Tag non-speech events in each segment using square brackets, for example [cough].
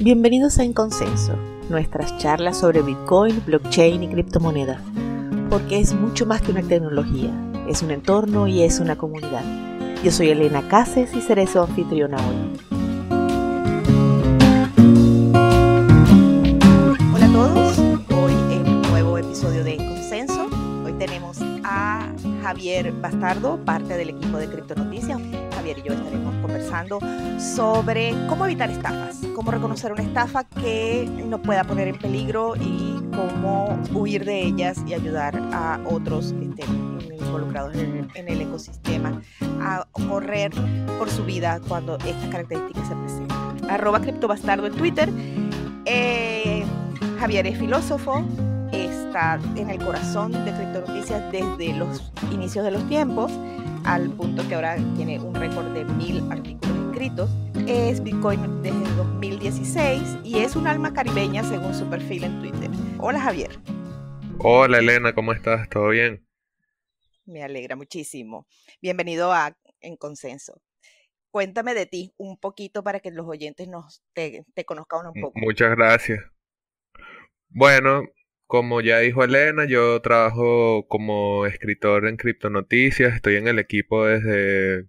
Bienvenidos a En Consenso, nuestras charlas sobre Bitcoin, blockchain y criptomonedas, porque es mucho más que una tecnología, es un entorno y es una comunidad. Yo soy Elena Cases y seré su anfitriona hoy. Hola a todos, hoy en un nuevo episodio de En Consenso. Hoy tenemos a Javier Bastardo, parte del equipo de Noticias. Javier y yo estaremos conversando sobre cómo evitar estafas, cómo reconocer una estafa que nos pueda poner en peligro y cómo huir de ellas y ayudar a otros que estén involucrados en, el ecosistema a correr por su vida cuando estas características se presenten Arroba criptobastardo en Twitter. Eh, Javier es filósofo, está en el corazón de noticias desde los inicios de los tiempos al punto que ahora tiene un récord de mil artículos escritos. Es Bitcoin desde 2016 y es un alma caribeña según su perfil en Twitter. Hola Javier. Hola Elena, ¿cómo estás? ¿Todo bien? Me alegra muchísimo. Bienvenido a En Consenso. Cuéntame de ti un poquito para que los oyentes nos, te conozcan un poco. Muchas gracias. Bueno, como ya dijo Elena, yo trabajo como escritor en criptonoticias, estoy en el equipo desde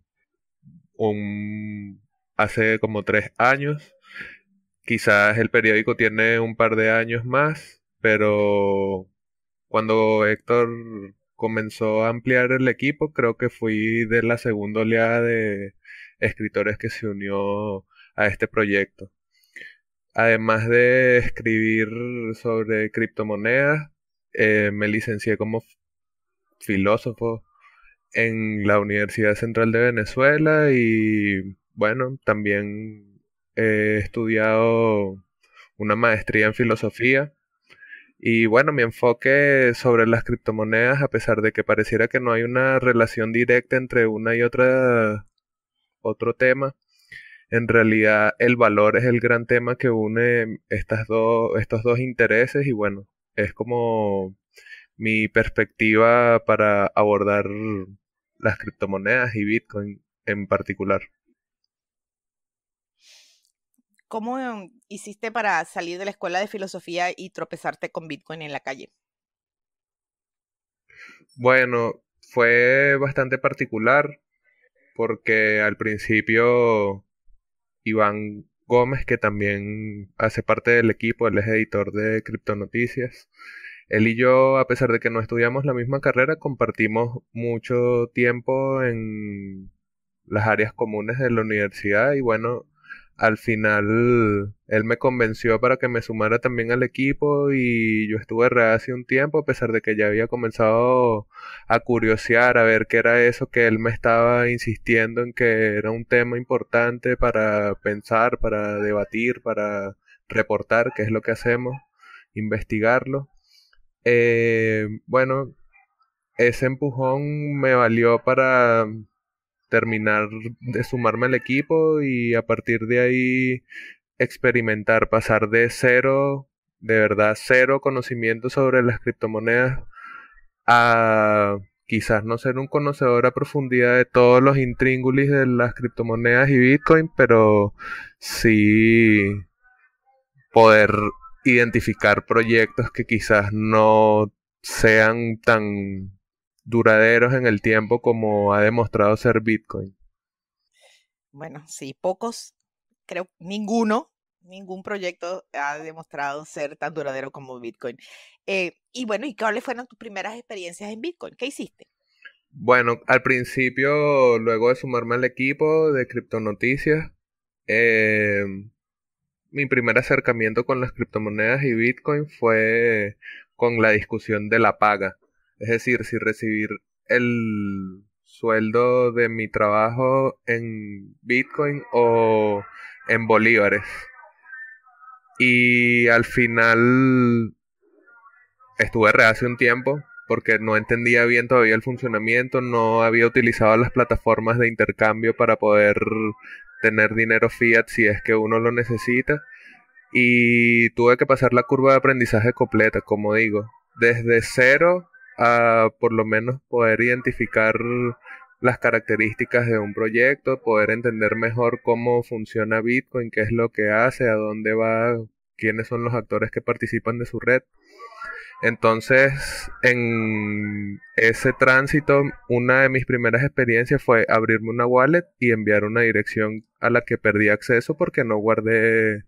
hace como tres años. Quizás el periódico tiene un par de años más, pero cuando Héctor comenzó a ampliar el equipo, creo que fui de la segunda oleada de escritores que se unió a este proyecto. Además de escribir sobre criptomonedas, eh, me licencié como filósofo en la Universidad Central de Venezuela y bueno, también he estudiado una maestría en filosofía. Y bueno, mi enfoque sobre las criptomonedas, a pesar de que pareciera que no hay una relación directa entre una y otra otro tema, en realidad el valor es el gran tema que une estas estos dos intereses y bueno, es como mi perspectiva para abordar las criptomonedas y Bitcoin en particular. ¿Cómo hiciste para salir de la escuela de filosofía y tropezarte con Bitcoin en la calle? Bueno, fue bastante particular porque al principio Iván Gómez, que también hace parte del equipo, él es editor de Criptonoticias. Él y yo, a pesar de que no estudiamos la misma carrera, compartimos mucho tiempo en las áreas comunes de la universidad y bueno, al final él me convenció para que me sumara también al equipo y yo estuve hace un tiempo a pesar de que ya había comenzado a curiosear a ver qué era eso que él me estaba insistiendo en que era un tema importante para pensar, para debatir, para reportar qué es lo que hacemos, investigarlo. Eh, bueno, ese empujón me valió para terminar de sumarme al equipo y a partir de ahí experimentar, pasar de cero, de verdad cero conocimiento sobre las criptomonedas a quizás no ser un conocedor a profundidad de todos los intríngulis de las criptomonedas y Bitcoin, pero sí poder identificar proyectos que quizás no sean tan duraderos en el tiempo como ha demostrado ser Bitcoin. Bueno, sí, pocos, creo ninguno, ningún proyecto ha demostrado ser tan duradero como Bitcoin. Eh, y bueno, ¿y cuáles fueron tus primeras experiencias en Bitcoin? ¿Qué hiciste? Bueno, al principio, luego de sumarme al equipo de Criptonoticias, eh, mi primer acercamiento con las criptomonedas y Bitcoin fue con la discusión de la paga. Es decir, si recibir el sueldo de mi trabajo en Bitcoin o en bolívares. Y al final estuve re hace un tiempo porque no entendía bien todavía el funcionamiento, no había utilizado las plataformas de intercambio para poder tener dinero fiat si es que uno lo necesita. Y tuve que pasar la curva de aprendizaje completa, como digo, desde cero a por lo menos poder identificar las características de un proyecto, poder entender mejor cómo funciona Bitcoin, qué es lo que hace, a dónde va, quiénes son los actores que participan de su red. Entonces, en ese tránsito, una de mis primeras experiencias fue abrirme una wallet y enviar una dirección a la que perdí acceso porque no guardé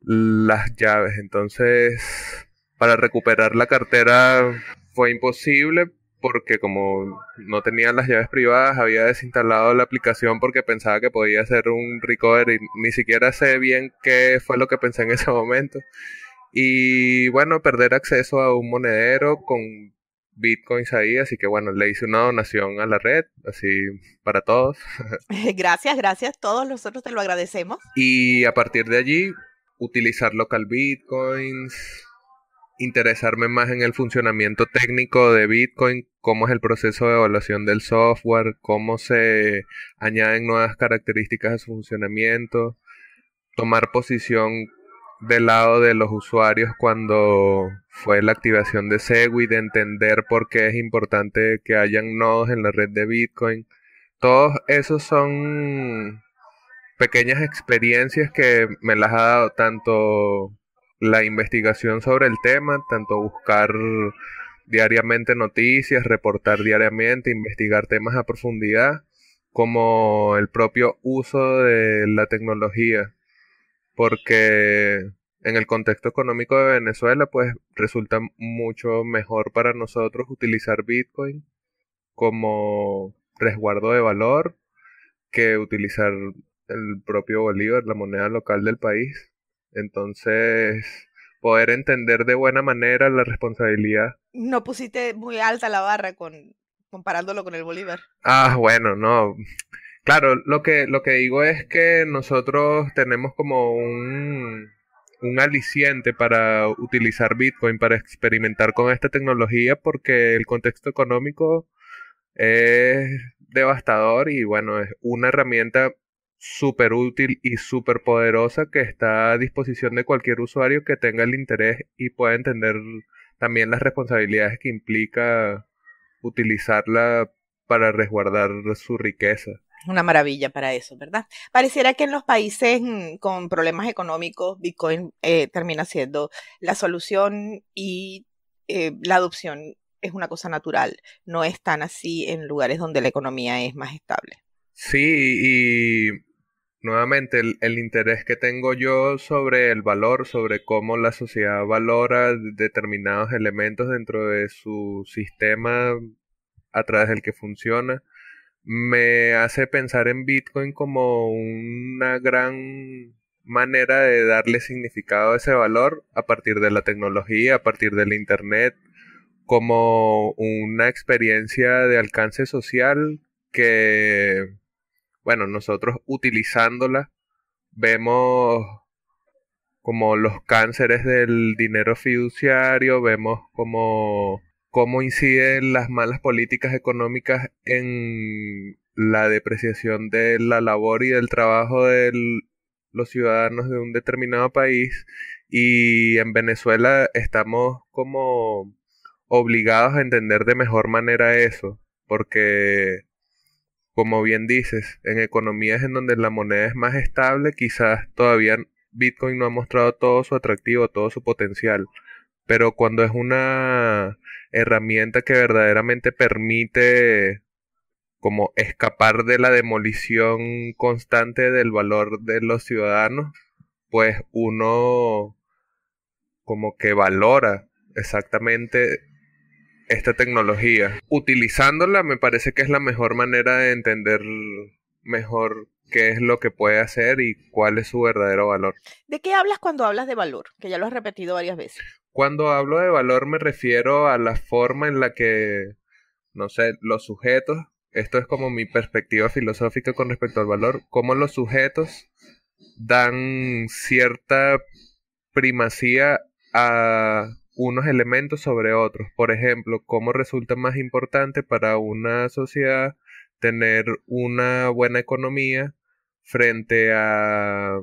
las llaves. Entonces, para recuperar la cartera fue imposible porque como no tenía las llaves privadas, había desinstalado la aplicación porque pensaba que podía hacer un recovery. Ni siquiera sé bien qué fue lo que pensé en ese momento. Y bueno, perder acceso a un monedero con bitcoins ahí, así que bueno, le hice una donación a la red, así para todos. [laughs] [laughs] Gracias, gracias, todos nosotros te lo agradecemos. Y a partir de allí, utilizar local bitcoins, interesarme más en el funcionamiento técnico de Bitcoin, cómo es el proceso de evaluación del software, cómo se añaden nuevas características a su funcionamiento, tomar posición del lado de los usuarios cuando fue la activación de Segwit, de entender por qué es importante que hayan nodos en la red de Bitcoin. Todos esos son pequeñas experiencias que me las ha dado tanto la investigación sobre el tema, tanto buscar diariamente noticias, reportar diariamente, investigar temas a profundidad, como el propio uso de la tecnología, porque en el contexto económico de Venezuela, pues resulta mucho mejor para nosotros utilizar Bitcoin como resguardo de valor que utilizar el propio Bolívar, la moneda local del país, entonces, poder entender de buena manera la responsabilidad. No pusiste muy alta la barra con comparándolo con el Bolívar. Ah, bueno, no. Claro, lo que, lo que digo es que nosotros tenemos como un, un aliciente para utilizar Bitcoin, para experimentar con esta tecnología, porque el contexto económico es devastador y bueno, es una herramienta súper útil y súper poderosa que está a disposición de cualquier usuario que tenga el interés y pueda entender también las responsabilidades que implica utilizarla para resguardar su riqueza. Una maravilla para eso, ¿verdad? Pareciera que en los países mm, con problemas económicos, Bitcoin eh, termina siendo la solución y eh, la adopción es una cosa natural. No es tan así en lugares donde la economía es más estable. Sí, y nuevamente el, interés que tengo yo sobre el valor, sobre cómo la sociedad valora determinados elementos dentro de su sistema a través del que funciona, me hace pensar en Bitcoin como una gran manera de darle significado a ese valor a partir de la tecnología, a partir del Internet, como una experiencia de alcance social que bueno, nosotros utilizándola vemos como los cánceres del dinero fiduciario, vemos como cómo inciden las malas políticas económicas en la depreciación de la labor y del trabajo de los ciudadanos de un determinado país y en Venezuela estamos como obligados a entender de mejor manera eso porque como bien dices, en economías en donde la moneda es más estable, quizás todavía Bitcoin no ha mostrado todo su atractivo, todo su potencial. Pero cuando es una herramienta que verdaderamente permite como escapar de la demolición constante del valor de los ciudadanos, pues uno como que valora exactamente esta tecnología. Utilizándola me parece que es la mejor manera de entender mejor qué es lo que puede hacer y cuál es su verdadero valor. ¿De qué hablas cuando hablas de valor? Que ya lo has repetido varias veces. Cuando hablo de valor me refiero a la forma en la que, no sé, los sujetos, esto es como mi perspectiva filosófica con respecto al valor, cómo los sujetos dan cierta primacía a unos elementos sobre otros. Por ejemplo, cómo resulta más importante para una sociedad tener una buena economía frente a,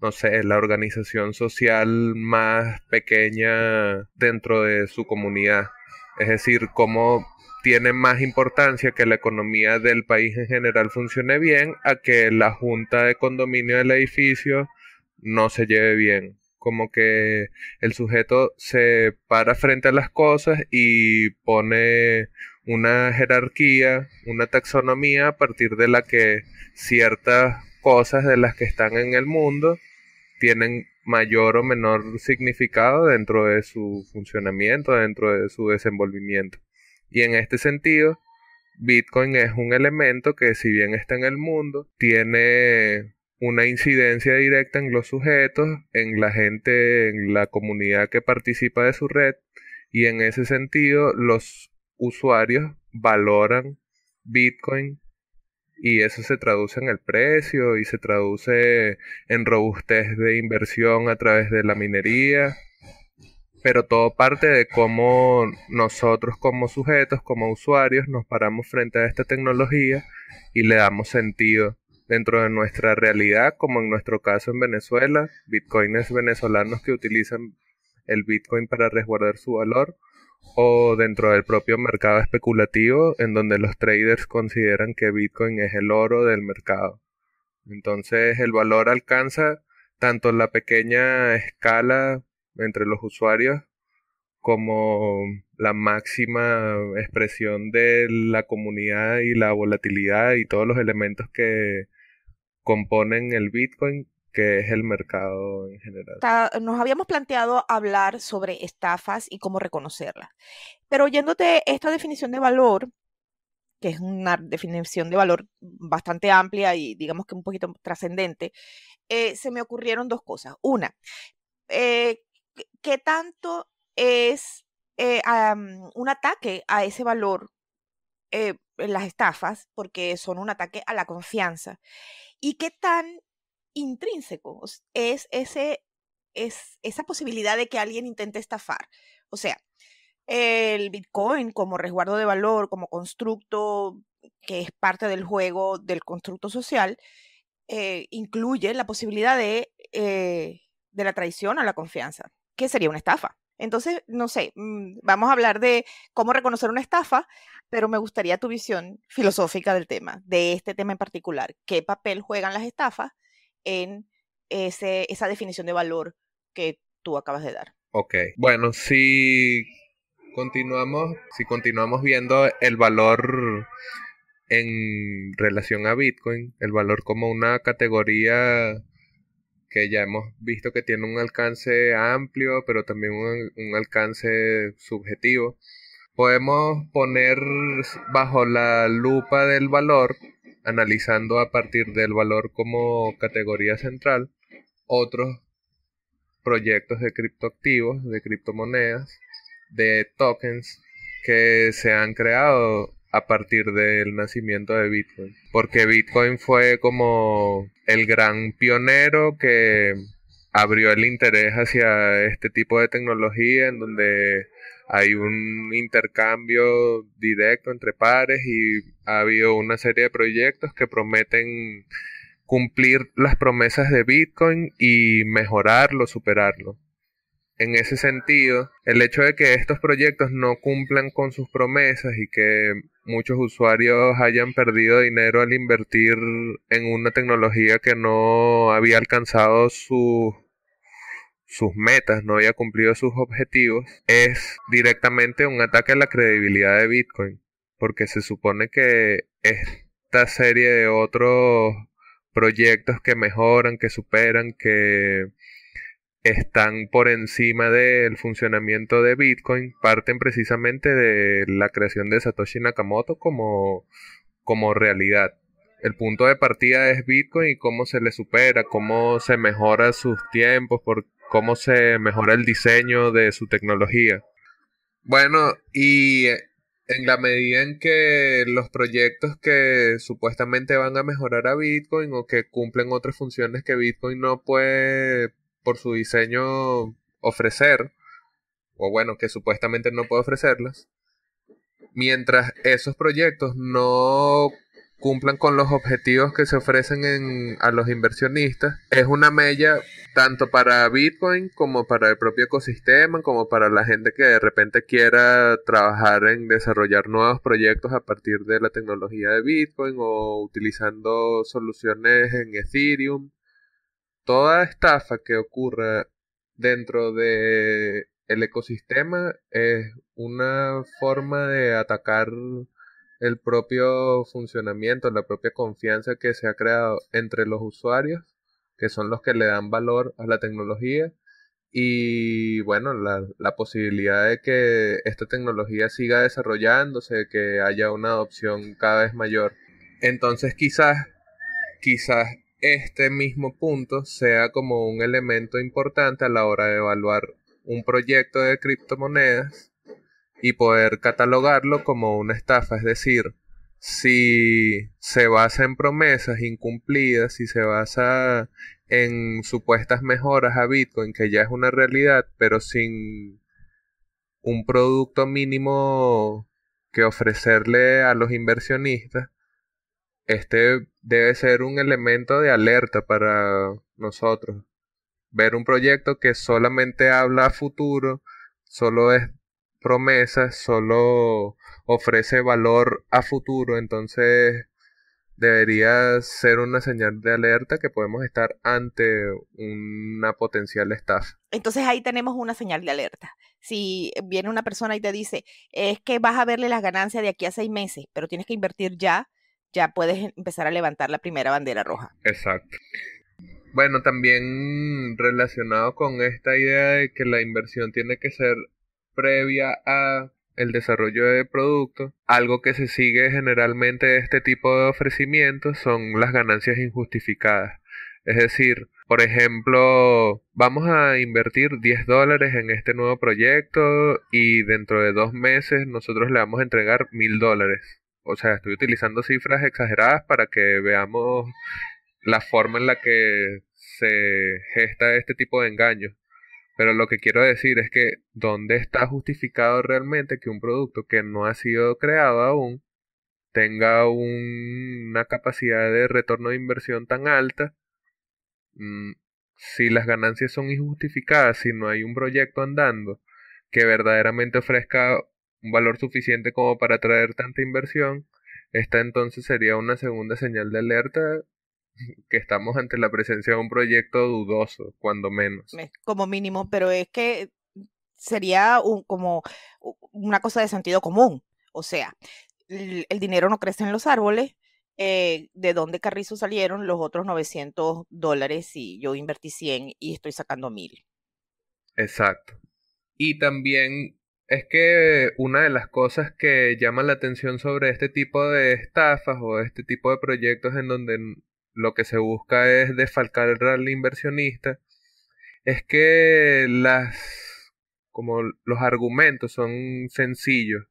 no sé, la organización social más pequeña dentro de su comunidad. Es decir, cómo tiene más importancia que la economía del país en general funcione bien a que la junta de condominio del edificio no se lleve bien como que el sujeto se para frente a las cosas y pone una jerarquía, una taxonomía a partir de la que ciertas cosas de las que están en el mundo tienen mayor o menor significado dentro de su funcionamiento, dentro de su desenvolvimiento. Y en este sentido, Bitcoin es un elemento que si bien está en el mundo, tiene una incidencia directa en los sujetos, en la gente, en la comunidad que participa de su red y en ese sentido los usuarios valoran Bitcoin y eso se traduce en el precio y se traduce en robustez de inversión a través de la minería, pero todo parte de cómo nosotros como sujetos, como usuarios, nos paramos frente a esta tecnología y le damos sentido Dentro de nuestra realidad, como en nuestro caso en Venezuela, bitcoins venezolanos que utilizan el bitcoin para resguardar su valor, o dentro del propio mercado especulativo, en donde los traders consideran que bitcoin es el oro del mercado. Entonces el valor alcanza tanto la pequeña escala entre los usuarios como la máxima expresión de la comunidad y la volatilidad y todos los elementos que componen el Bitcoin, que es el mercado en general. Nos habíamos planteado hablar sobre estafas y cómo reconocerlas. Pero oyéndote esta definición de valor, que es una definición de valor bastante amplia y digamos que un poquito trascendente, eh, se me ocurrieron dos cosas. Una, eh, ¿qué tanto es eh, un ataque a ese valor en las estafas? Porque son un ataque a la confianza y qué tan intrínseco es, ese, es esa posibilidad de que alguien intente estafar. O sea, el Bitcoin como resguardo de valor, como constructo que es parte del juego del constructo social, eh, incluye la posibilidad de, eh, de la traición a la confianza, que sería una estafa. Entonces, no sé, mm, vamos a hablar de cómo reconocer una estafa pero me gustaría tu visión filosófica del tema, de este tema en particular. ¿Qué papel juegan las estafas en esa definición de valor que tú acabas de dar? Ok, bueno, si continuamos, si continuamos viendo el valor en relación a Bitcoin, el valor como una categoría que ya hemos visto que tiene un alcance amplio, pero también un alcance subjetivo podemos poner bajo la lupa del valor, analizando a partir del valor como categoría central, otros proyectos de criptoactivos, de criptomonedas, de tokens que se han creado a partir del nacimiento de Bitcoin. Porque Bitcoin fue como el gran pionero que abrió el interés hacia este tipo de tecnología en donde hay un intercambio directo entre pares y ha habido una serie de proyectos que prometen cumplir las promesas de Bitcoin y mejorarlo, superarlo. En ese sentido, el hecho de que estos proyectos no cumplan con sus promesas y que muchos usuarios hayan perdido dinero al invertir en una tecnología que no había alcanzado su sus metas, no haya cumplido sus objetivos, es directamente un ataque a la credibilidad de Bitcoin, porque se supone que esta serie de otros proyectos que mejoran, que superan, que están por encima del funcionamiento de Bitcoin, parten precisamente de la creación de Satoshi Nakamoto como, como realidad el punto de partida es Bitcoin y cómo se le supera, cómo se mejora sus tiempos, por cómo se mejora el diseño de su tecnología. Bueno, y eh, en la medida en que los proyectos que supuestamente van a mejorar a Bitcoin o que cumplen otras funciones que Bitcoin no puede por su diseño ofrecer, o bueno, que supuestamente no puede ofrecerlas, mientras esos proyectos no cumplan con los objetivos que se ofrecen a los inversionistas. Es una mella tanto para Bitcoin como para el propio ecosistema, como para la gente que de repente quiera trabajar en desarrollar nuevos proyectos a partir de la tecnología de Bitcoin o utilizando soluciones en Ethereum. Toda estafa que ocurra dentro de el ecosistema es una forma de atacar el propio funcionamiento, la propia confianza que se ha creado entre los usuarios, que son los que le dan valor a la tecnología, y bueno, la, posibilidad de que esta tecnología siga desarrollándose, que haya una adopción cada vez mayor. Entonces quizás, quizás este mismo punto sea como un elemento importante a la hora de evaluar un proyecto de criptomonedas y poder catalogarlo como una estafa. Es decir, si se basa en promesas incumplidas, si se basa en supuestas mejoras a Bitcoin, que ya es una realidad, pero sin un producto mínimo que ofrecerle a los inversionistas, este debe ser un elemento de alerta para nosotros. Ver un proyecto que solamente habla a futuro, solo es promesas, solo ofrece valor a futuro, entonces debería ser una señal de alerta que podemos estar ante una potencial estafa. Entonces ahí tenemos una señal de alerta. Si viene una persona y te dice, es que vas a verle las ganancias de aquí a seis meses, pero tienes que invertir ya, ya puedes empezar a levantar la primera bandera roja. Exacto. Bueno, también relacionado con esta idea de que la inversión tiene que ser previa a el desarrollo de producto, Algo que se sigue generalmente de este tipo de ofrecimientos son las ganancias injustificadas. Es decir, por ejemplo, vamos a invertir 10 dólares en este nuevo proyecto y dentro de dos meses nosotros le vamos a entregar mil dólares. O sea, estoy utilizando cifras exageradas para que veamos la forma en la que se gesta este tipo de engaños. Pero lo que quiero decir es que ¿dónde está justificado realmente que un producto que no ha sido creado aún tenga un, una capacidad de retorno de inversión tan alta? Mm, si las ganancias son injustificadas, si no hay un proyecto andando que verdaderamente ofrezca un valor suficiente como para atraer tanta inversión, esta entonces sería una segunda señal de alerta [laughs] que estamos ante la presencia de un proyecto dudoso, cuando menos. Como mínimo, pero es que sería un, como una cosa de sentido común. O sea, el, dinero no crece en los árboles, eh, de dónde Carrizo salieron los otros 900 dólares y yo invertí 100 y estoy sacando 1000. Exacto. Y también es que una de las cosas que llama la atención sobre este tipo de estafas o este tipo de proyectos en donde lo que se busca es desfalcar al inversionista, es que las como los argumentos son sencillos,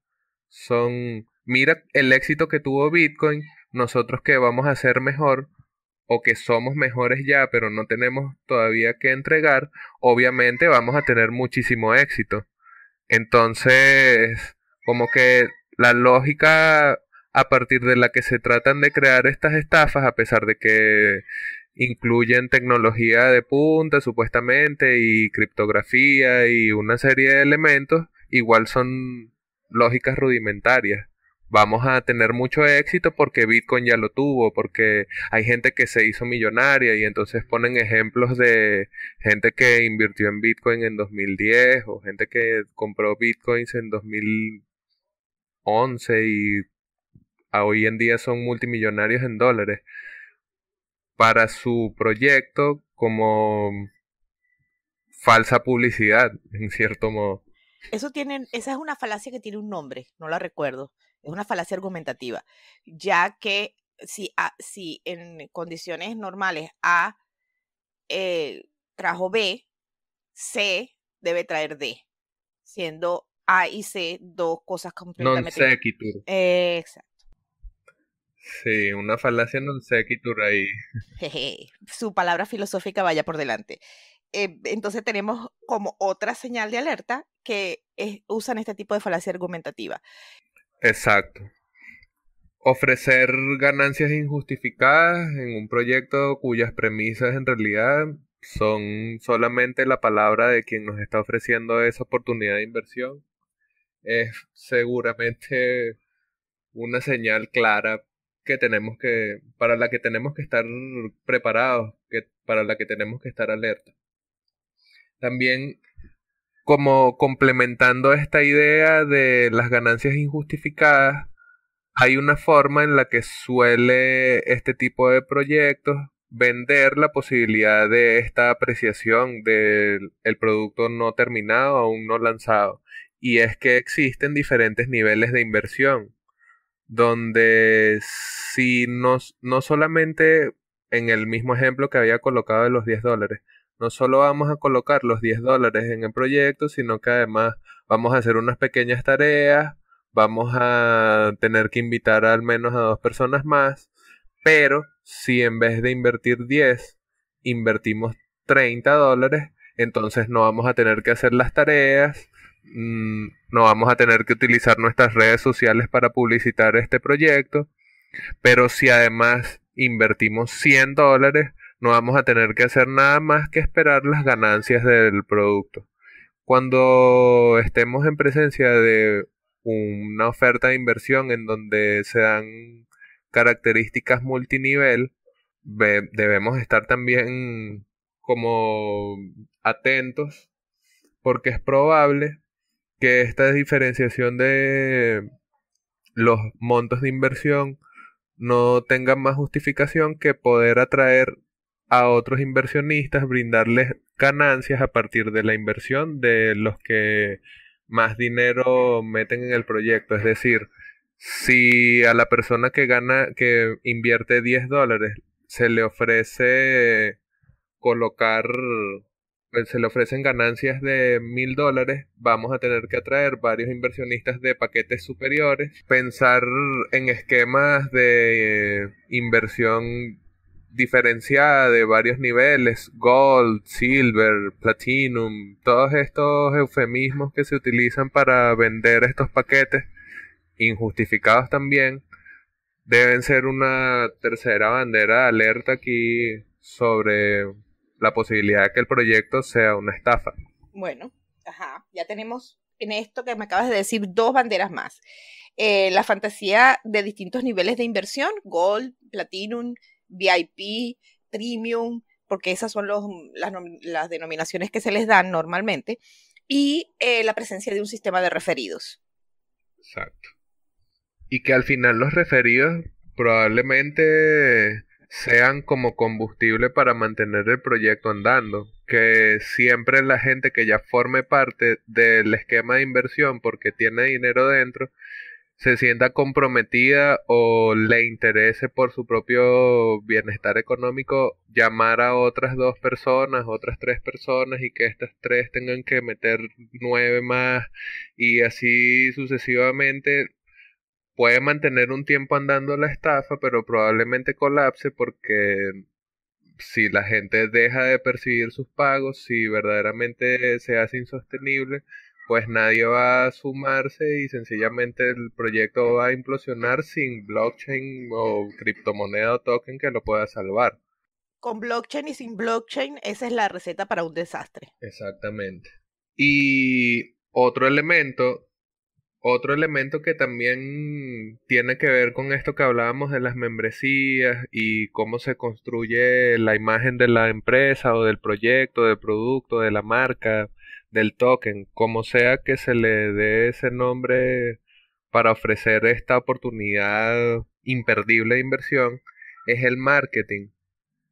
son mira el éxito que tuvo Bitcoin, nosotros que vamos a ser mejor o que somos mejores ya, pero no tenemos todavía que entregar, obviamente vamos a tener muchísimo éxito. Entonces, como que la lógica a partir de la que se tratan de crear estas estafas, a pesar de que incluyen tecnología de punta supuestamente y criptografía y una serie de elementos, igual son lógicas rudimentarias. Vamos a tener mucho éxito porque Bitcoin ya lo tuvo, porque hay gente que se hizo millonaria y entonces ponen ejemplos de gente que invirtió en Bitcoin en 2010 o gente que compró Bitcoins en 2011 y a hoy en día son multimillonarios en dólares, para su proyecto como falsa publicidad, en cierto modo. Eso tienen esa es una falacia que tiene un nombre, no la recuerdo. Es una falacia argumentativa, ya que si, en condiciones normales A eh, trajo B, C debe traer D, siendo A y C dos cosas completamente... exacto. Sí, una falacia no sé ahí. Jeje, su palabra filosófica vaya por delante. Eh, entonces tenemos como otra señal de alerta que usan este tipo de falacia argumentativa. Exacto. Ofrecer ganancias injustificadas en un proyecto cuyas premisas en realidad son solamente la palabra de quien nos está ofreciendo esa oportunidad de inversión es seguramente una señal clara que tenemos que, para la que tenemos que estar preparados, que, para la que tenemos que estar alerta. También como complementando esta idea de las ganancias injustificadas, hay una forma en la que suele este tipo de proyectos vender la posibilidad de esta apreciación del producto no terminado, aún no lanzado. Y es que existen diferentes niveles de inversión donde si no, no solamente en el mismo ejemplo que había colocado de los 10 dólares, no solo vamos a colocar los 10 dólares en el proyecto, sino que además vamos a hacer unas pequeñas tareas, vamos a tener que invitar al menos a dos personas más, pero si en vez de invertir 10, invertimos 30 dólares, entonces no vamos a tener que hacer las tareas, mm, no vamos a tener que utilizar nuestras redes sociales para publicitar este proyecto, pero si además invertimos 100 dólares, no vamos a tener que hacer nada más que esperar las ganancias del producto. Cuando estemos en presencia de una oferta de inversión en donde se dan características multinivel, debemos estar también como atentos porque es probable que esta diferenciación de los montos de inversión no tenga más justificación que poder atraer a otros inversionistas, brindarles ganancias a partir de la inversión de los que más dinero meten en el proyecto. Es decir, si a la persona que gana, que invierte 10 dólares, se le ofrece colocar se le ofrecen ganancias de mil dólares, vamos a tener que atraer varios inversionistas de paquetes superiores, pensar en esquemas de inversión diferenciada de varios niveles, gold, silver, platinum, todos estos eufemismos que se utilizan para vender estos paquetes, injustificados también, deben ser una tercera bandera de alerta aquí sobre la posibilidad de que el proyecto sea una estafa. Bueno, ajá, ya tenemos en esto que me acabas de decir dos banderas más. Eh, la fantasía de distintos niveles de inversión, Gold, Platinum, VIP, Premium, porque esas son las, denominaciones que se les dan normalmente, y eh, la presencia de un sistema de referidos. Exacto. Y que al final los referidos probablemente sean como combustible para mantener el proyecto andando, que siempre la gente que ya forme parte del esquema de inversión porque tiene dinero dentro, se sienta comprometida o le interese por su propio bienestar económico llamar a otras dos personas, otras tres personas y que estas tres tengan que meter nueve más y así sucesivamente puede mantener un tiempo andando la estafa, pero probablemente colapse porque si la gente deja de percibir sus pagos, si verdaderamente se hace insostenible, pues nadie va a sumarse y sencillamente el proyecto va a implosionar sin blockchain o criptomoneda o token que lo pueda salvar. Con blockchain y sin blockchain, esa es la receta para un desastre. Exactamente. Y otro elemento otro elemento que también tiene que ver con esto que hablábamos de las membresías y cómo se construye la imagen de la empresa o del proyecto, del producto, de la marca, del token, como sea que se le dé ese nombre para ofrecer esta oportunidad imperdible de inversión, es el marketing.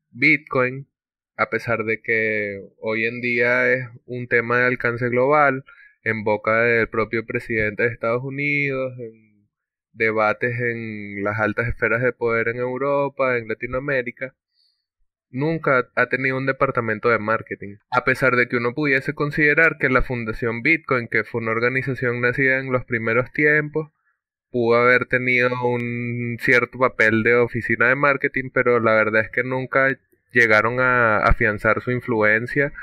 Bitcoin, a pesar de que hoy en día es un tema de alcance global, en boca del propio presidente de Estados Unidos, en debates en las altas esferas de poder en Europa, en Latinoamérica, nunca ha tenido un departamento de marketing. A pesar de que uno pudiese considerar que la Fundación Bitcoin, que fue una organización nacida en los primeros tiempos, pudo haber tenido un cierto papel de oficina de marketing, pero la verdad es que nunca llegaron a afianzar su influencia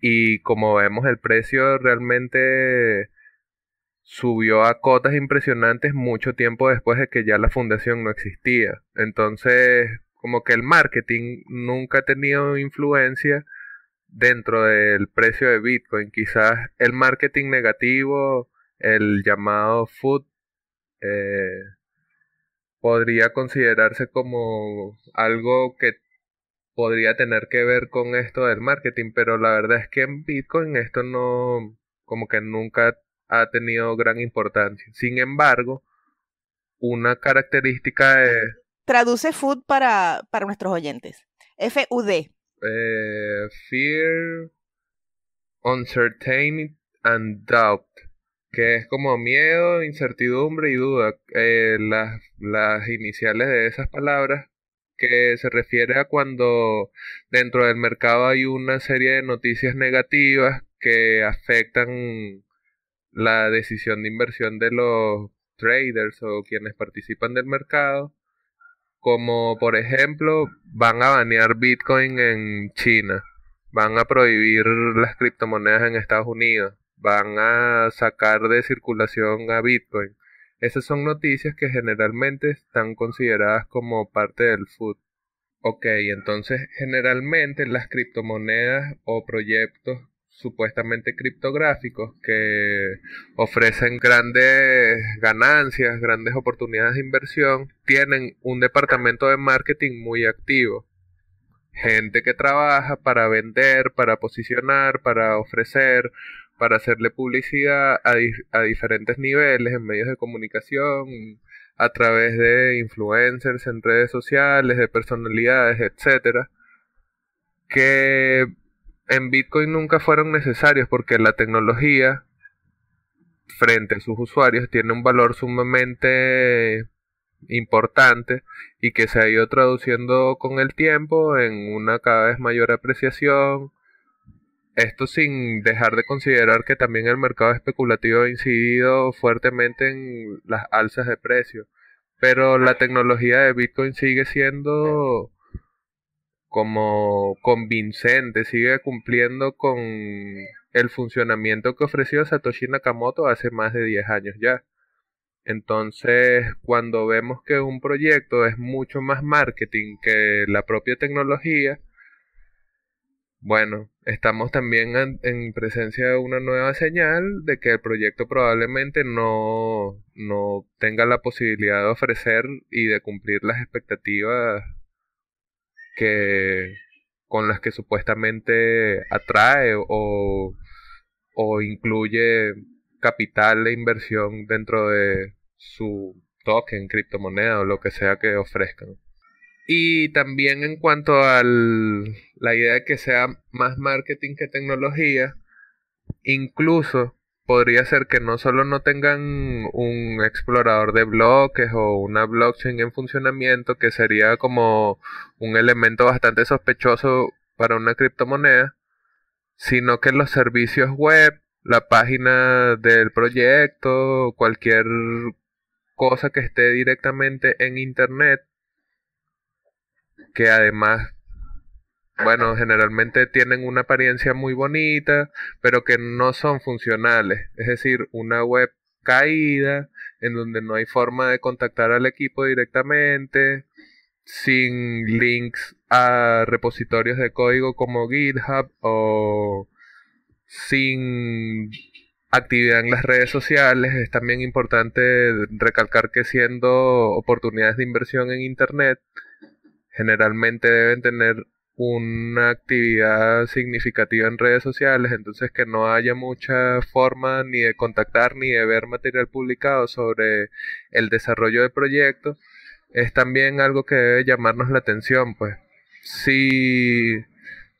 y como vemos, el precio realmente subió a cotas impresionantes mucho tiempo después de que ya la fundación no existía. Entonces, como que el marketing nunca ha tenido influencia dentro del precio de Bitcoin. Quizás el marketing negativo, el llamado food, eh, podría considerarse como algo que podría tener que ver con esto del marketing, pero la verdad es que en Bitcoin esto no, como que nunca ha tenido gran importancia. Sin embargo, una característica es... Traduce food para, para nuestros oyentes. FUD. Eh, fear, uncertainty and doubt, que es como miedo, incertidumbre y duda. Eh, las, las iniciales de esas palabras que se refiere a cuando dentro del mercado hay una serie de noticias negativas que afectan la decisión de inversión de los traders o quienes participan del mercado, como por ejemplo van a banear Bitcoin en China, van a prohibir las criptomonedas en Estados Unidos, van a sacar de circulación a Bitcoin esas son noticias que generalmente están consideradas como parte del food. Ok, entonces generalmente las criptomonedas o proyectos supuestamente criptográficos que ofrecen grandes ganancias, grandes oportunidades de inversión, tienen un departamento de marketing muy activo. Gente que trabaja para vender, para posicionar, para ofrecer, para hacerle publicidad a, diferentes niveles, en medios de comunicación, a través de influencers en redes sociales, de personalidades, etcétera, que en Bitcoin nunca fueron necesarios porque la tecnología frente a sus usuarios tiene un valor sumamente importante y que se ha ido traduciendo con el tiempo en una cada vez mayor apreciación, esto sin dejar de considerar que también el mercado especulativo ha incidido fuertemente en las alzas de precio, Pero la tecnología de Bitcoin sigue siendo como convincente, sigue cumpliendo con el funcionamiento que ofreció Satoshi Nakamoto hace más de 10 años ya. Entonces, cuando vemos que un proyecto es mucho más marketing que la propia tecnología, bueno, estamos también en, presencia de una nueva señal de que el proyecto probablemente no, no tenga la posibilidad de ofrecer y de cumplir las expectativas que con las que supuestamente atrae o, o incluye capital e inversión dentro de su token, criptomoneda o lo que sea que ofrezcan. Y también en cuanto a la idea de que sea más marketing que tecnología, incluso podría ser que no solo no tengan un explorador de bloques o una blockchain en funcionamiento, que sería como un elemento bastante sospechoso para una criptomoneda, sino que los servicios web, la página del proyecto, cualquier cosa que esté directamente en Internet, que además, bueno, generalmente tienen una apariencia muy bonita, pero que no son funcionales. Es decir, una web caída, en donde no hay forma de contactar al equipo directamente, sin links a repositorios de código como GitHub o sin actividad en las redes sociales. Es también importante recalcar que siendo oportunidades de inversión en Internet, generalmente deben tener una actividad significativa en redes sociales, entonces que no haya mucha forma ni de contactar ni de ver material publicado sobre el desarrollo de proyectos, es también algo que debe llamarnos la atención, pues. Si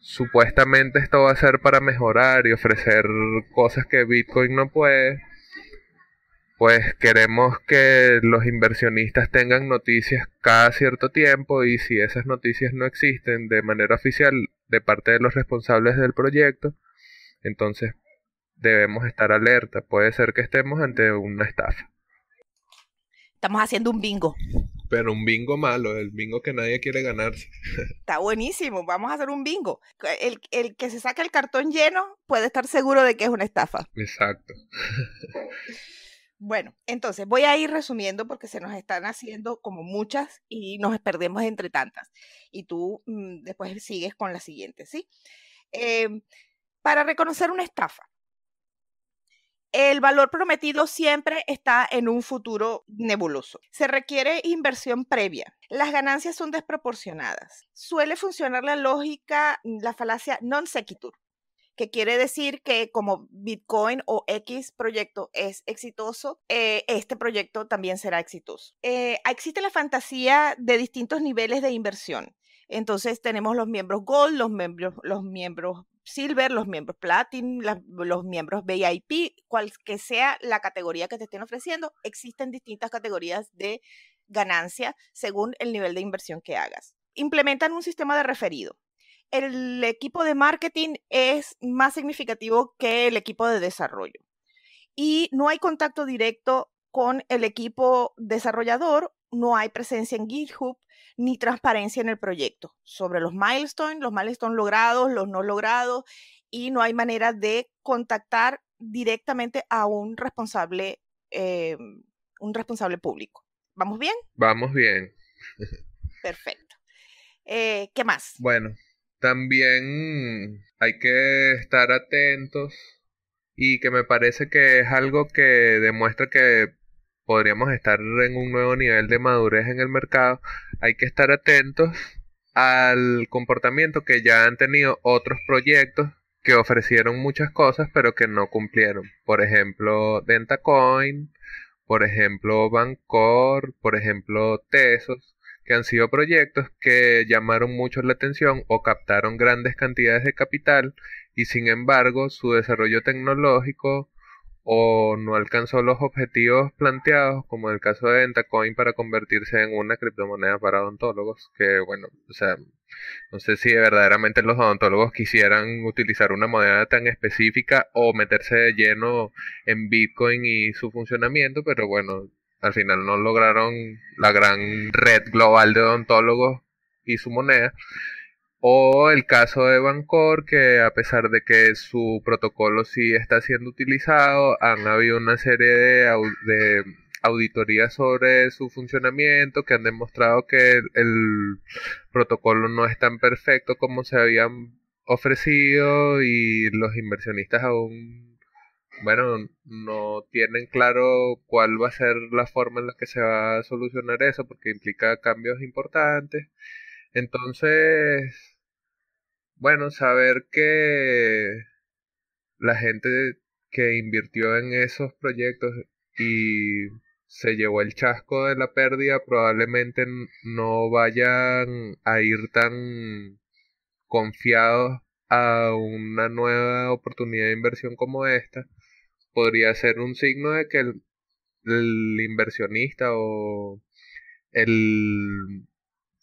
supuestamente esto va a ser para mejorar y ofrecer cosas que Bitcoin no puede, pues queremos que los inversionistas tengan noticias cada cierto tiempo y si esas noticias no existen de manera oficial de parte de los responsables del proyecto, entonces debemos estar alerta. Puede ser que estemos ante una estafa. Estamos haciendo un bingo. Pero un bingo malo, el bingo que nadie quiere ganarse. [laughs] Está buenísimo, vamos a hacer un bingo. El, que se saque el cartón lleno puede estar seguro de que es una estafa. Exacto. [laughs] Bueno, entonces voy a ir resumiendo porque se nos están haciendo como muchas y nos perdemos entre tantas. Y tú mm, después sigues con la siguiente, ¿sí? Em, para reconocer una estafa, el valor prometido siempre está en un futuro nebuloso. Se requiere inversión previa. Las ganancias son desproporcionadas. Suele funcionar la lógica, la falacia non sequitur que quiere decir que como Bitcoin o X proyecto es exitoso, eh, este proyecto también será exitoso. Eh, existe la fantasía de distintos niveles de inversión. Entonces tenemos los miembros Gold, los miembros, los miembros Silver, los miembros Platinum, los miembros VIP, cual que sea la categoría que te estén ofreciendo, existen distintas categorías de ganancia según el nivel de inversión que hagas. Implementan un sistema de referido el equipo de marketing es más significativo que el equipo de desarrollo. Y no hay contacto directo con el equipo desarrollador, no hay presencia en GitHub ni transparencia en el proyecto sobre los milestones, los milestones logrados, los no logrados, y no hay manera de contactar directamente a un responsable, eh, un responsable público. ¿Vamos bien? Vamos bien. [laughs] Perfecto. Eh, ¿Qué más? Bueno, también hay que estar atentos y que me parece que es algo que demuestra que podríamos estar en un nuevo nivel de madurez en el mercado. Hay que estar atentos al comportamiento que ya han tenido otros proyectos que ofrecieron muchas cosas pero que no cumplieron. Por ejemplo, DentaCoin, por ejemplo, Bancor, por ejemplo, Tesos, que han sido proyectos que llamaron mucho la atención o captaron grandes cantidades de capital y sin embargo su desarrollo tecnológico o no alcanzó los objetivos planteados, como en el caso de Entacoin para convertirse en una criptomoneda para odontólogos, que bueno, o sea, no sé si verdaderamente los odontólogos quisieran utilizar una moneda tan específica o meterse de lleno en Bitcoin y su funcionamiento, pero bueno, al final no lograron la gran red global de odontólogos y su moneda. O el caso de Bancor, que a pesar de que su protocolo sí está siendo utilizado, han habido una serie de, auditorías sobre su funcionamiento que han demostrado que el, el protocolo no es tan perfecto como se habían ofrecido y los inversionistas aún bueno, no tienen claro cuál va a ser la forma en la que se va a solucionar eso, porque implica cambios importantes. Entonces, bueno, saber que la gente que invirtió en esos proyectos y se llevó el chasco de la pérdida, probablemente no vayan a ir tan confiados a una nueva oportunidad de inversión como esta podría ser un signo de que el, inversionista o el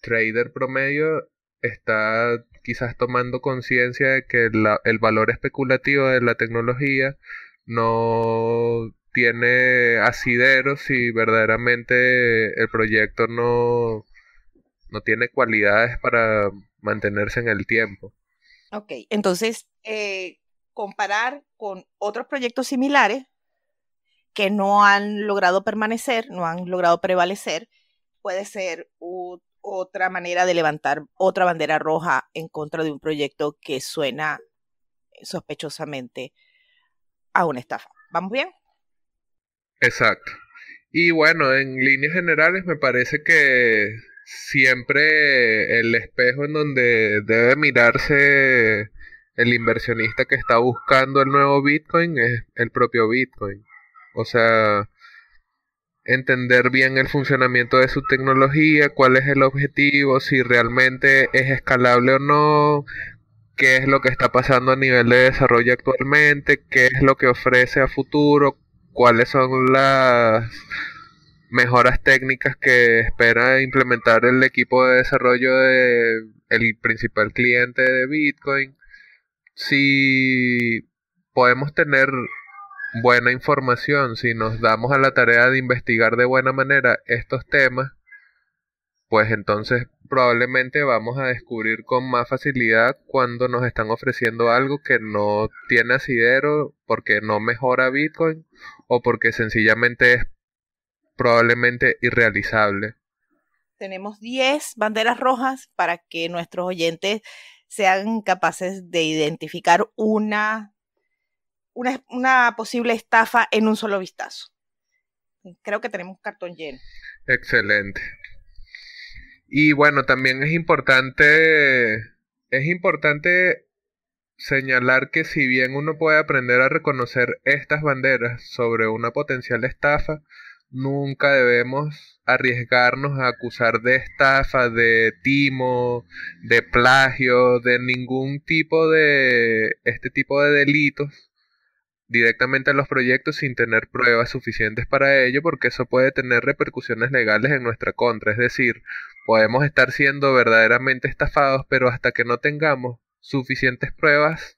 trader promedio está quizás tomando conciencia de que el valor especulativo de la tecnología no tiene asideros y verdaderamente el proyecto no, no tiene cualidades para mantenerse en el tiempo. Ok, entonces, eh, comparar con otros proyectos similares que no han logrado permanecer, no han logrado prevalecer, puede ser otra manera de levantar otra bandera roja en contra de un proyecto que suena sospechosamente a una estafa. ¿Vamos bien? Exacto. Y bueno, en líneas generales me parece que siempre el espejo en donde debe mirarse el inversionista que está buscando el nuevo Bitcoin es el propio Bitcoin. O sea, entender bien el funcionamiento de su tecnología, cuál es el objetivo, si realmente es escalable o no, qué es lo que está pasando a nivel de desarrollo actualmente, qué es lo que ofrece a futuro, cuáles son las mejoras técnicas que espera implementar el equipo de desarrollo de el principal cliente de Bitcoin si podemos tener buena información, si nos damos a la tarea de investigar de buena manera estos temas, pues entonces probablemente vamos a descubrir con más facilidad cuando nos están ofreciendo algo que no tiene asidero porque no mejora Bitcoin o porque sencillamente es probablemente irrealizable. Tenemos 10 banderas rojas para que nuestros oyentes sean capaces de identificar una, una, una posible estafa en un solo vistazo. Creo que tenemos cartón lleno. Excelente. Y bueno, también es importante, es importante señalar que si bien uno puede aprender a reconocer estas banderas sobre una potencial estafa, nunca debemos arriesgarnos a acusar de estafa, de timo, de plagio, de ningún tipo de este tipo de delitos directamente a los proyectos sin tener pruebas suficientes para ello porque eso puede tener repercusiones legales en nuestra contra. Es decir, podemos estar siendo verdaderamente estafados, pero hasta que no tengamos suficientes pruebas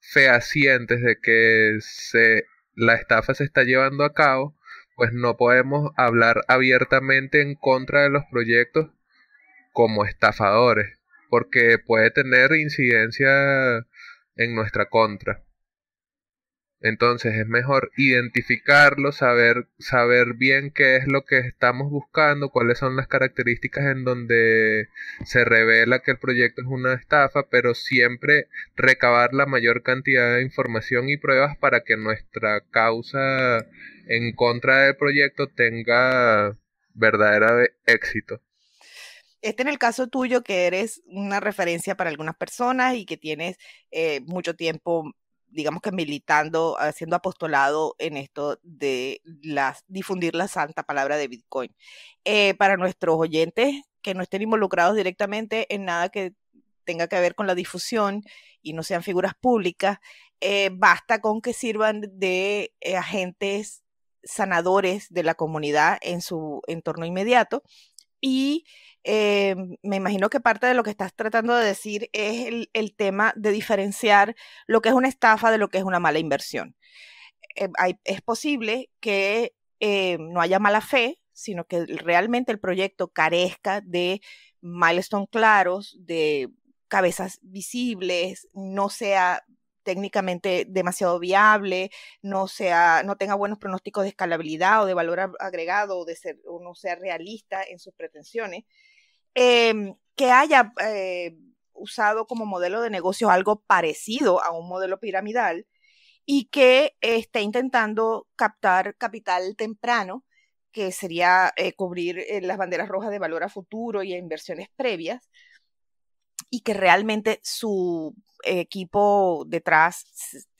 fehacientes de que se, la estafa se está llevando a cabo, pues no podemos hablar abiertamente en contra de los proyectos como estafadores, porque puede tener incidencia en nuestra contra. Entonces es mejor identificarlo, saber, saber bien qué es lo que estamos buscando, cuáles son las características en donde se revela que el proyecto es una estafa, pero siempre recabar la mayor cantidad de información y pruebas para que nuestra causa en contra del proyecto tenga verdadera éxito. Este en el caso tuyo, que eres una referencia para algunas personas y que tienes eh, mucho tiempo digamos que militando, haciendo apostolado en esto de las, difundir la santa palabra de Bitcoin. Eh, para nuestros oyentes que no estén involucrados directamente en nada que tenga que ver con la difusión y no sean figuras públicas, eh, basta con que sirvan de eh, agentes sanadores de la comunidad en su entorno inmediato y eh, me imagino que parte de lo que estás tratando de decir es el, tema de diferenciar lo que es una estafa de lo que es una mala inversión. Eh, es posible que eh, no haya mala fe, sino que realmente el proyecto carezca de milestones claros, de cabezas visibles, no sea técnicamente demasiado viable, no, sea, no tenga buenos pronósticos de escalabilidad o de valor agregado o, no sea realista en sus pretensiones, em, que haya eh, usado como modelo de negocio algo parecido a un modelo piramidal y que esté intentando captar capital temprano, que sería eh, cubrir eh, las banderas rojas de valor a futuro y a inversiones previas y que realmente su equipo detrás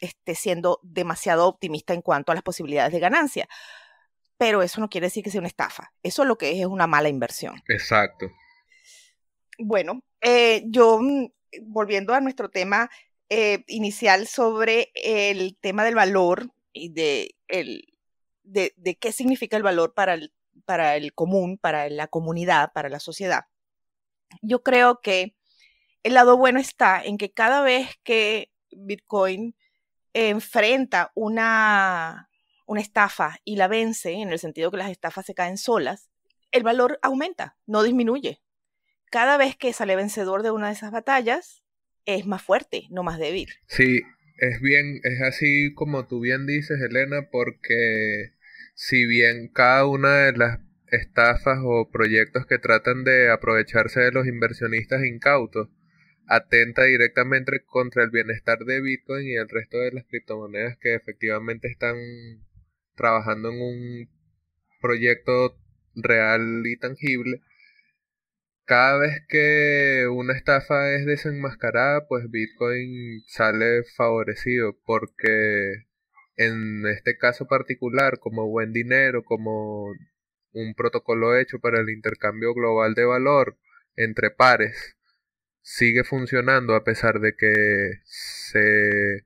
esté siendo demasiado optimista en cuanto a las posibilidades de ganancia. Pero eso no quiere decir que sea una estafa. Eso lo que es es una mala inversión. Exacto. Bueno, eh, yo mm, volviendo a nuestro tema eh, inicial sobre el tema del valor y de, qué significa el valor para para el común, para la comunidad, para la sociedad. Yo creo que el lado bueno está en que cada vez que Bitcoin enfrenta una, una estafa y la vence, en el sentido que las estafas se caen solas, el valor aumenta, no disminuye. Cada vez que sale vencedor de una de esas batallas, es más fuerte, no más débil. Sí, es bien, es así como tú bien dices, Elena, porque si bien cada una de las estafas o proyectos que tratan de aprovecharse de los inversionistas incautos atenta directamente contra el bienestar de Bitcoin y el resto de las criptomonedas que efectivamente están trabajando en un proyecto real y tangible. Cada vez que una estafa es desenmascarada, pues Bitcoin sale favorecido porque en este caso particular, como buen dinero, como un protocolo hecho para el intercambio global de valor entre pares, sigue funcionando a pesar de que se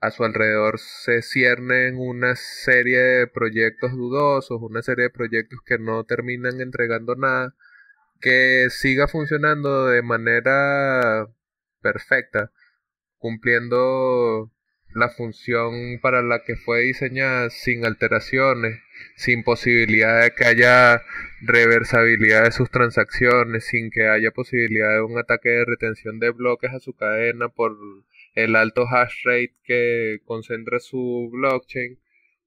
a su alrededor se ciernen una serie de proyectos dudosos, una serie de proyectos que no terminan entregando nada, que siga funcionando de manera perfecta, cumpliendo la función para la que fue diseñada sin alteraciones sin posibilidad de que haya reversabilidad de sus transacciones, sin que haya posibilidad de un ataque de retención de bloques a su cadena por el alto hash rate que concentra su blockchain,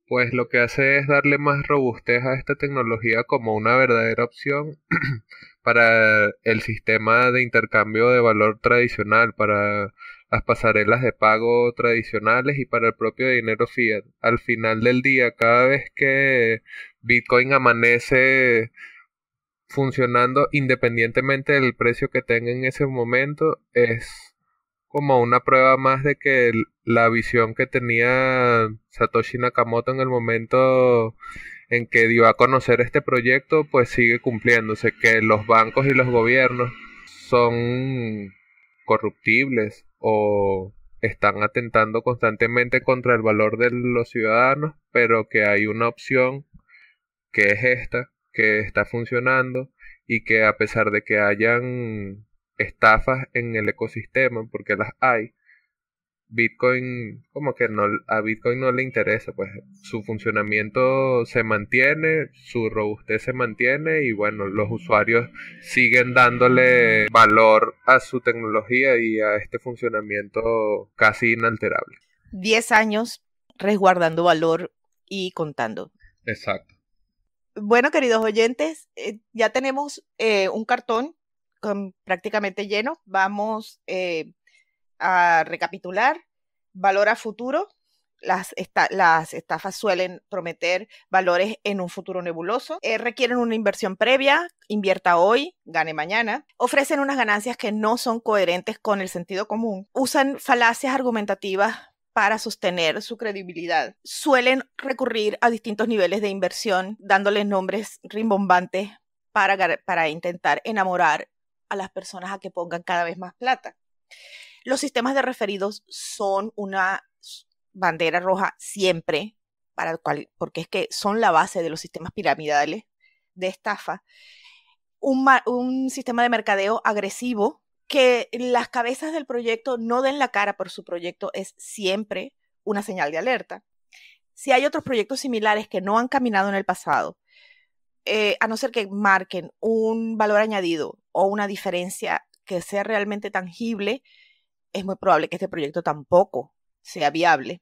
pues lo que hace es darle más robustez a esta tecnología como una verdadera opción [clears throat] para el sistema de intercambio de valor tradicional, para las pasarelas de pago tradicionales y para el propio dinero fiat. Al final del día, cada vez que Bitcoin amanece funcionando independientemente del precio que tenga en ese momento, es como una prueba más de que la visión que tenía Satoshi Nakamoto en el momento en que dio a conocer este proyecto, pues sigue cumpliéndose, que los bancos y los gobiernos son corruptibles, o están atentando constantemente contra el valor de los ciudadanos, pero que hay una opción que es esta, que está funcionando y que a pesar de que hayan estafas en el ecosistema, porque las hay, Bitcoin, como que no, a Bitcoin no le interesa, pues su funcionamiento se mantiene, su robustez se mantiene y bueno, los usuarios siguen dándole valor a su tecnología y a este funcionamiento casi inalterable. 10 años resguardando valor y contando. Exacto. Bueno, queridos oyentes, eh, ya tenemos eh, un cartón prácticamente lleno. Vamos... Eh, a recapitular, valor a futuro. Las, estafas suelen prometer valores en un futuro nebuloso, eh, requieren una inversión previa, invierta hoy, gane mañana, ofrecen unas ganancias que no son coherentes con el sentido común, usan falacias argumentativas para sostener su credibilidad. Suelen recurrir a distintos niveles de inversión, dándoles nombres rimbombantes para, para intentar enamorar a las personas a que pongan cada vez más plata. Los sistemas de referidos son una bandera roja siempre, para porque es que son la base de los sistemas piramidales de estafa. Un, sistema de mercadeo agresivo, que las cabezas del proyecto no den la cara por su proyecto es siempre una señal de alerta. Si hay otros proyectos similares que no han caminado en el pasado, eh, a no ser que marquen un valor añadido o una diferencia que sea realmente tangible, es muy probable que este proyecto tampoco sea viable.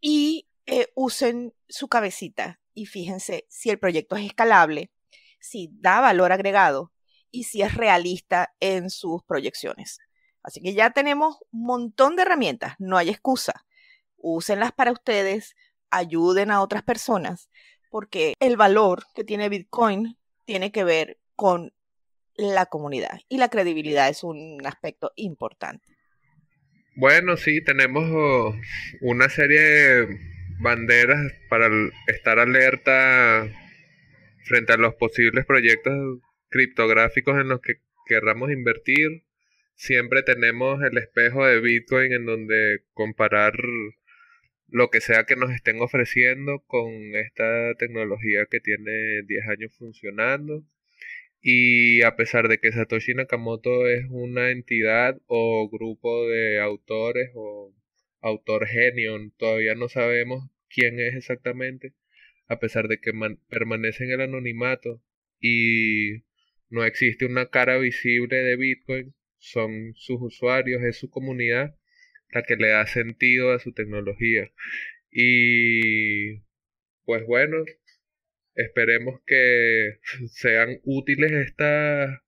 Y eh, usen su cabecita y fíjense si el proyecto es escalable, si da valor agregado y si es realista en sus proyecciones. Así que ya tenemos un montón de herramientas, no hay excusa. Úsenlas para ustedes, ayuden a otras personas, porque el valor que tiene Bitcoin tiene que ver con la comunidad y la credibilidad es un aspecto importante. Bueno, sí, tenemos oh, una serie de banderas para estar alerta frente a los posibles proyectos criptográficos en los que querramos invertir. Siempre tenemos el espejo de Bitcoin en donde comparar lo que sea que nos estén ofreciendo con esta tecnología que tiene 10 años funcionando. Y a pesar de que Satoshi Nakamoto es una entidad o grupo de autores o autor genio, todavía no sabemos quién es exactamente, a pesar de que permanece en el anonimato y no existe una cara visible de Bitcoin, son sus usuarios, es su comunidad la que le da sentido a su tecnología. Y pues bueno, Esperemos que sean útiles estas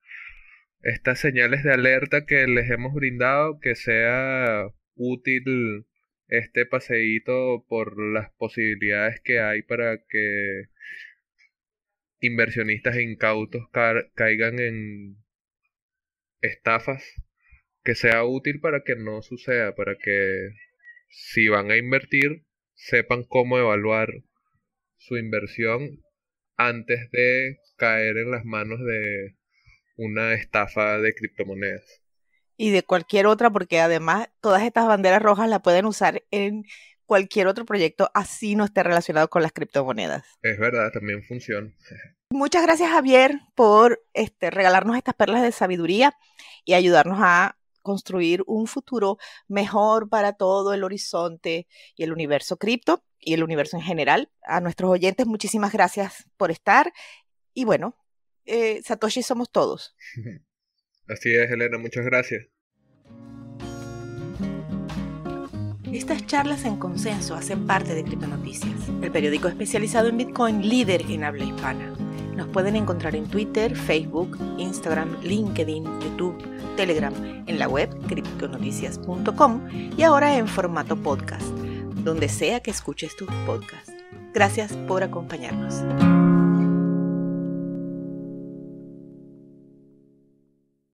estas señales de alerta que les hemos brindado, que sea útil este paseíto por las posibilidades que hay para que inversionistas incautos caigan en estafas, que sea útil para que no suceda, para que si van a invertir, sepan cómo evaluar su inversión antes de caer en las manos de una estafa de criptomonedas. Y de cualquier otra, porque además todas estas banderas rojas las pueden usar en cualquier otro proyecto así no esté relacionado con las criptomonedas. Es verdad, también funciona. Muchas gracias Javier por este, regalarnos estas perlas de sabiduría y ayudarnos a construir un futuro mejor para todo el horizonte y el universo cripto y el universo en general. A nuestros oyentes, muchísimas gracias por estar. Y bueno, eh, Satoshi somos todos. [laughs] Así es, Elena, muchas gracias. Estas charlas en consenso hacen parte de Noticias, el periódico especializado en Bitcoin líder en habla hispana. Nos pueden encontrar en Twitter, Facebook, Instagram, LinkedIn, YouTube Telegram, en la web criptonoticias.com y ahora en formato podcast, donde sea que escuches tu podcast. Gracias por acompañarnos.